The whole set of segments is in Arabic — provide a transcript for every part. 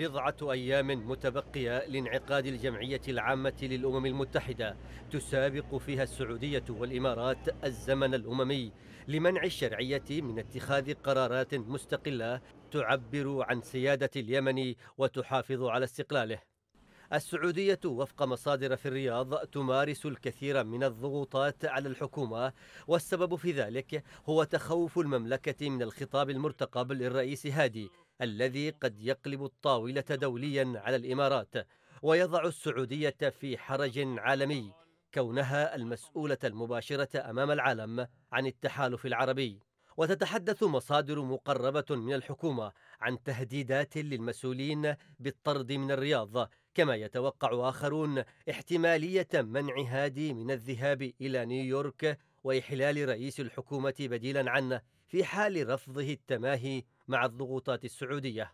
بضعة أيام متبقية لانعقاد الجمعية العامة للأمم المتحدة تسابق فيها السعودية والإمارات الزمن الأممي لمنع الشرعية من اتخاذ قرارات مستقلة تعبر عن سيادة اليمن وتحافظ على استقلاله السعودية وفق مصادر في الرياض تمارس الكثير من الضغوطات على الحكومة والسبب في ذلك هو تخوف المملكة من الخطاب المرتقب للرئيس هادي الذي قد يقلب الطاولة دوليا على الإمارات ويضع السعودية في حرج عالمي كونها المسؤولة المباشرة أمام العالم عن التحالف العربي وتتحدث مصادر مقربة من الحكومة عن تهديدات للمسؤولين بالطرد من الرياض كما يتوقع آخرون احتمالية منع هادي من الذهاب إلى نيويورك وإحلال رئيس الحكومة بديلا عنه في حال رفضه التماهي مع الضغوطات السعودية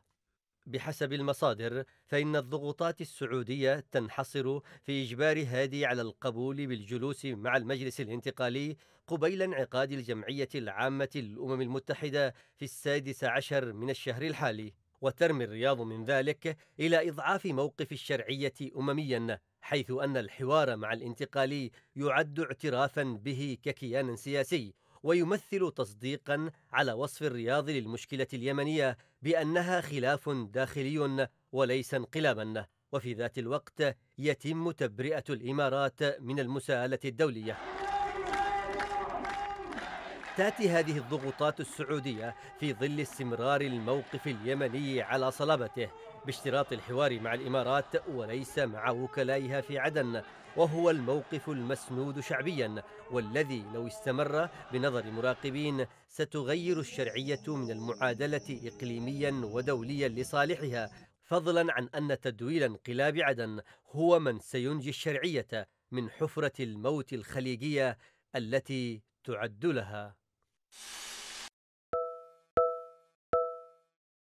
بحسب المصادر فإن الضغوطات السعودية تنحصر في إجبار هادي على القبول بالجلوس مع المجلس الانتقالي قبيل انعقاد الجمعية العامة للأمم المتحدة في السادس عشر من الشهر الحالي وترمي الرياض من ذلك إلى إضعاف موقف الشرعية أمميا حيث أن الحوار مع الانتقالي يعد اعترافا به ككيان سياسي ويمثل تصديقا على وصف الرياض للمشكله اليمنيه بانها خلاف داخلي وليس انقلابا وفي ذات الوقت يتم تبرئه الامارات من المساءله الدوليه تاتي هذه الضغوطات السعوديه في ظل استمرار الموقف اليمني على صلابته باشتراط الحوار مع الامارات وليس مع وكلائها في عدن وهو الموقف المسنود شعبيا والذي لو استمر بنظر مراقبين ستغير الشرعيه من المعادله اقليميا ودوليا لصالحها فضلا عن ان تدويل انقلاب عدن هو من سينجي الشرعيه من حفره الموت الخليجيه التي تعد لها